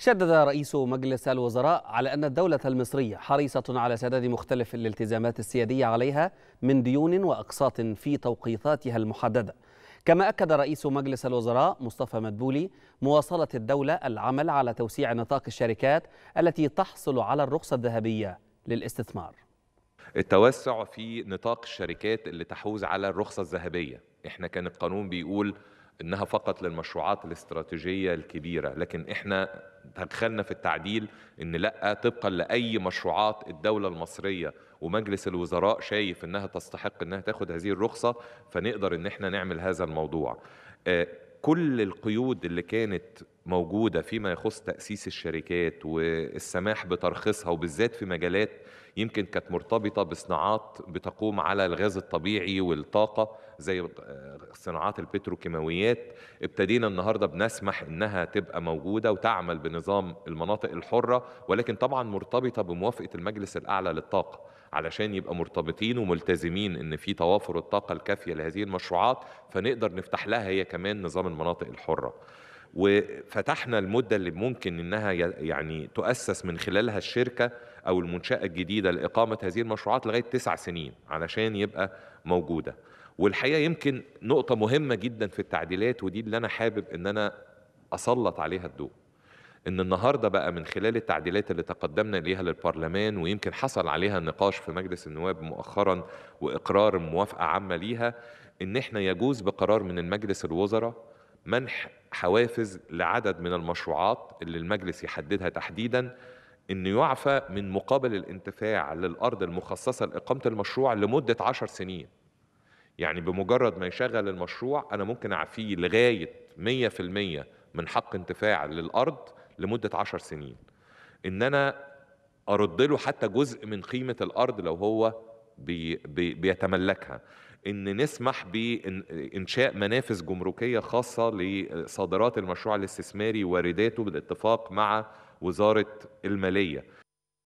شدد رئيس مجلس الوزراء على أن الدولة المصرية حريصة على سداد مختلف الالتزامات السيادية عليها من ديون وأقساط في توقيتاتها المحددة كما أكد رئيس مجلس الوزراء مصطفى مدبولي مواصلة الدولة العمل على توسيع نطاق الشركات التي تحصل على الرخصة الذهبية للاستثمار التوسع في نطاق الشركات اللي تحوز على الرخصة الذهبية احنا كان القانون بيقول انها فقط للمشروعات الاستراتيجية الكبيرة لكن احنا تدخلنا في التعديل ان لا طبقا لاي مشروعات الدوله المصريه ومجلس الوزراء شايف انها تستحق انها تاخد هذه الرخصه فنقدر ان احنا نعمل هذا الموضوع آه، كل القيود اللي كانت موجودة فيما يخص تأسيس الشركات والسماح بترخيصها وبالذات في مجالات يمكن كانت مرتبطة بصناعات بتقوم على الغاز الطبيعي والطاقة زي صناعات البتروكيماويات ابتدينا النهاردة بنسمح إنها تبقى موجودة وتعمل بنظام المناطق الحرة ولكن طبعا مرتبطة بموافقة المجلس الأعلى للطاقة علشان يبقى مرتبطين وملتزمين ان في توافر الطاقه الكافيه لهذه المشروعات فنقدر نفتح لها هي كمان نظام المناطق الحره وفتحنا المدة اللي ممكن إنها يعني تؤسس من خلالها الشركة أو المنشأة الجديدة لإقامة هذه المشروعات لغاية تسع سنين علشان يبقى موجودة والحقيقة يمكن نقطة مهمة جدا في التعديلات ودي اللي أنا حابب إن أنا أسلط عليها الضوء ان النهارده بقى من خلال التعديلات اللي تقدمنا اليها للبرلمان ويمكن حصل عليها نقاش في مجلس النواب مؤخرا واقرار موافقه عامه ليها ان احنا يجوز بقرار من المجلس الوزراء منح حوافز لعدد من المشروعات اللي المجلس يحددها تحديدا انه يعفى من مقابل الانتفاع للارض المخصصه لاقامه المشروع لمده عشر سنين يعني بمجرد ما يشغل المشروع انا ممكن اعفيه لغايه 100% من حق انتفاع للارض لمده عشر سنين ان انا ارد له حتى جزء من قيمه الارض لو هو بيتملكها ان نسمح بانشاء منافذ جمركيه خاصه لصادرات المشروع الاستثماري وارداته بالاتفاق مع وزاره الماليه